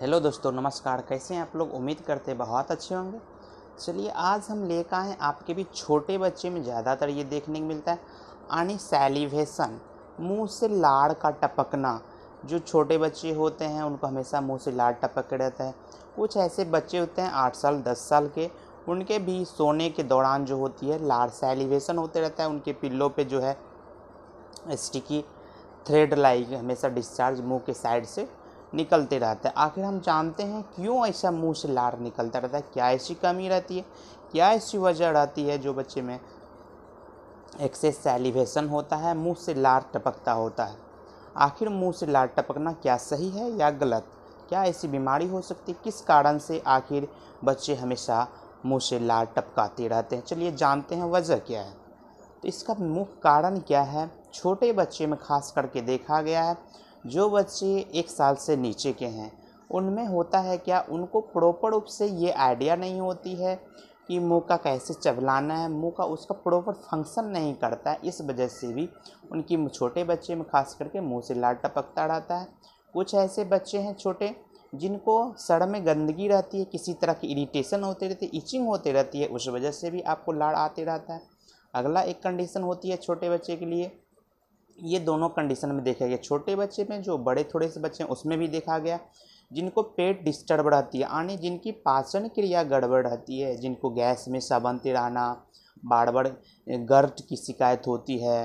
hello दोस्तों नमस्कार कैसे हैं आप लोग उम्मीद करते हैं बहुत अच्छे होंगे चलिए आज हम लेकर आए आपके भी छोटे बच्चे में ज़्यादातर ये देखने को मिलता है यानी सेलिवेशन मुंह से लाड़ का टपकना जो छोटे बच्चे होते हैं उनको हमेशा मुंह से लाड़ टपक रहता है कुछ ऐसे बच्चे होते हैं आठ साल दस साल के उनके भी सोने के दौरान जो होती है लाड़ सेलिवेशन होते रहता है उनके पिल्लों पे जो है स्टिकी थ्रेड लाइक हमेशा डिस्चार्ज मुंह के साइड से निकलते रहता है आखिर हम जानते हैं क्यों ऐसा मुंह से लार निकलता रहता है क्या ऐसी कमी रहती है क्या ऐसी वजह रहती है जो बच्चे में एक्सेस सेलिवेशन होता है मुंह से लार टपकता होता है आखिर मुंह से लार टपकना क्या सही है या गलत क्या ऐसी बीमारी हो सकती है किस कारण से आखिर बच्चे हमेशा मुंह से लार टपकाते रहते हैं चलिए जानते हैं वजह क्या है तो इसका मुख्य कारण क्या है छोटे बच्चे में खास करके देखा गया है जो बच्चे एक साल से नीचे के हैं उनमें होता है क्या उनको प्रॉपर रूप से ये आइडिया नहीं होती है कि मुंह का कैसे चबलाना है मुंह का उसका प्रॉपर फंक्शन नहीं करता है इस वजह से भी उनकी छोटे बच्चे में खास करके मुंह से लाल टपकता रहता है कुछ ऐसे बच्चे हैं छोटे जिनको सड़ में गंदगी रहती है किसी तरह की इरीटेशन होती रहती है इचिंग होती रहती है उस वजह से भी आपको लाड़ आते रहता है अगला एक कंडीशन होती है छोटे बच्चे के लिए ये दोनों कंडीशन में देखा गया छोटे बच्चे में जो बड़े थोड़े से बच्चे हैं उसमें भी देखा गया जिनको पेट डिस्टर्ब रहती है यानी जिनकी पाचन क्रिया गड़बड़ रहती है जिनको गैस में साबनते रहना बार बार गर्द की शिकायत होती है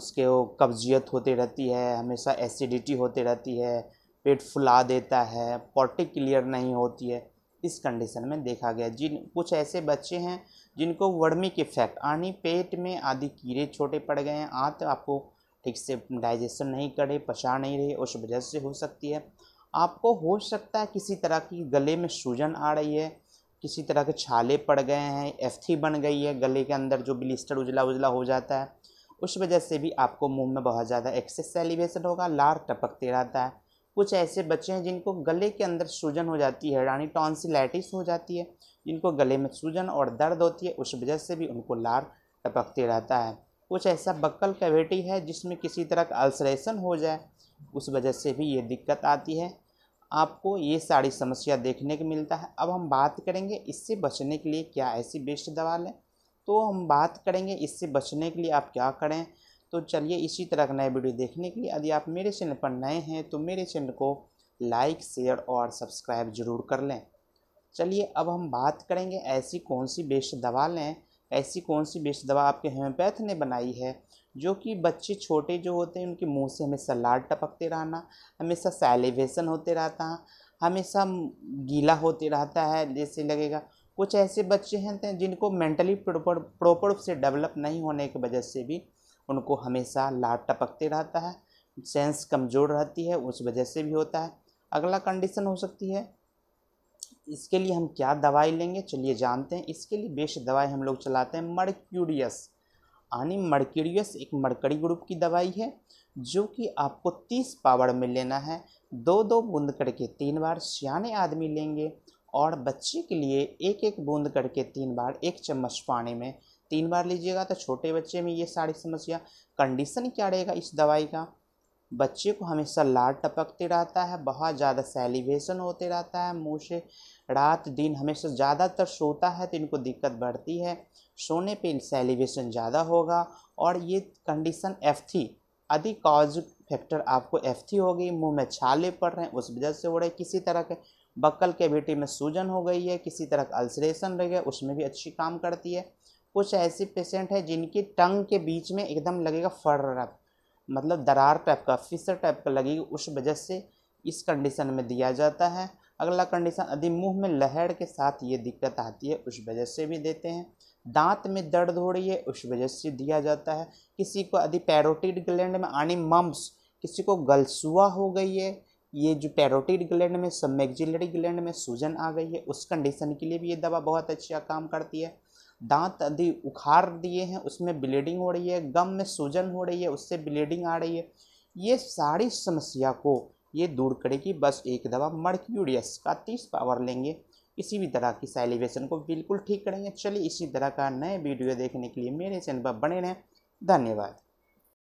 उसके वो कब्जियत होती रहती है हमेशा एसिडिटी होती रहती है पेट फुला देता है पॉटी क्लियर नहीं होती है इस कंडीशन में देखा गया जिन कुछ ऐसे बच्चे हैं जिनको वर्मी के यानी पेट में आदि कीड़े छोटे पड़ गए हैं आंत आपको ठीक से डाइजेशन नहीं करे पचा नहीं रही उस वजह से हो सकती है आपको हो सकता है किसी तरह की गले में सूजन आ रही है किसी तरह के छाले पड़ गए हैं एफथी बन गई है गले के अंदर जो ब्लिस्टर उजला उजला हो जाता है उस वजह से भी आपको मुंह में बहुत ज़्यादा एक्सेस सेलिब्रेशन होगा लार टपकते रहता है कुछ ऐसे बच्चे हैं जिनको गले के अंदर सूजन हो जाती है रानी टॉन्सिलाइटिस हो जाती है जिनको गले में सूजन और दर्द होती है उस वजह से भी उनको लार टपकते रहता है कुछ ऐसा बक्कल कैविटी है जिसमें किसी तरह का अल्सरेशन हो जाए उस वजह से भी ये दिक्कत आती है आपको ये सारी समस्या देखने को मिलता है अब हम बात करेंगे इससे बचने के लिए क्या ऐसी बेस्ट दवा लें तो हम बात करेंगे इससे बचने के लिए आप क्या करें तो चलिए इसी तरह का नए वीडियो देखने के लिए यदि आप मेरे चैनल पर नए हैं तो मेरे चैनल को लाइक शेयर और सब्सक्राइब जरूर कर लें चलिए अब हम बात करेंगे ऐसी कौन सी बेस्ट दवा लें ऐसी कौन सी बेस्ट दवा आपके होम्योपैथ ने बनाई है जो कि बच्चे छोटे जो होते हैं उनके मुंह से हमेशा लाड टपकते रहना हमेशा सैलिवेशन होते रहता हमेशा गीला होते रहता है जैसे लगेगा कुछ ऐसे बच्चे हैं तो जिनको मेंटली प्रॉपर प्रॉपर से डेवलप नहीं होने की वजह से भी उनको हमेशा लाट टपकते रहता है सेंस कमज़ोर रहती है उस वजह से भी होता है अगला कंडीशन हो सकती है इसके लिए हम क्या दवाई लेंगे चलिए जानते हैं इसके लिए बेस्ट दवाई हम लोग चलाते हैं मर्क्यूरियस यानी मर्क्यूरियस एक मरकरी ग्रुप की दवाई है जो कि आपको तीस पावर में लेना है दो दो बूंद करके तीन बार सियाने आदमी लेंगे और बच्चे के लिए एक एक बूंद करके तीन बार एक चम्मच पानी में तीन बार लीजिएगा तो छोटे बच्चे में ये सारी समस्या कंडीशन क्या रहेगा इस दवाई का बच्चे को हमेशा लार टपकते रहता है बहुत ज़्यादा सेलिब्रेशन होते रहता है मुँह से रात दिन हमेशा ज़्यादातर सोता है तो इनको दिक्कत बढ़ती है सोने पे सेलिब्रेशन ज़्यादा होगा और ये कंडीशन एफ थी अधिक कॉज फैक्टर आपको एफ थी हो गई मुंह में छाले पड़ रहे हैं उस वजह से हो रहे किसी तरह के बक्कल कैविटी में सूजन हो गई है किसी तरह का अल्सरेशन रह गया उसमें भी अच्छी काम करती है कुछ ऐसे पेशेंट हैं जिनकी टंग के बीच में एकदम लगेगा फर्रा मतलब दरार टाइप का फिसर टाइप का लगेगी उस वजह से इस कंडीशन में दिया जाता है अगला कंडीशन यदि मुंह में लहर के साथ ये दिक्कत आती है उस वजह से भी देते हैं दांत में दर्द हो रही है उस वजह से दिया जाता है किसी को यदि पैरोटिड ग्लैंड में आनी मम्स किसी को गलसुआ हो गई है ये जो पैरोटिड ग्लैंड में सब मैगजिलरी ग्लैंड में सूजन आ गई है उस कंडीशन के लिए भी ये दवा बहुत अच्छा काम करती है दांत यदि उखाड़ दिए हैं उसमें ब्लीडिंग हो रही है गम में सूजन हो रही है उससे ब्लीडिंग आ रही है ये सारी समस्या को ये दूर करेगी बस एक दवा मर्क्यूरियस का तीस पावर लेंगे किसी भी तरह की सेलिब्रेशन को बिल्कुल ठीक करेंगे चलिए इसी तरह का नए वीडियो देखने के लिए मेरे चैनल पर बने रहें धन्यवाद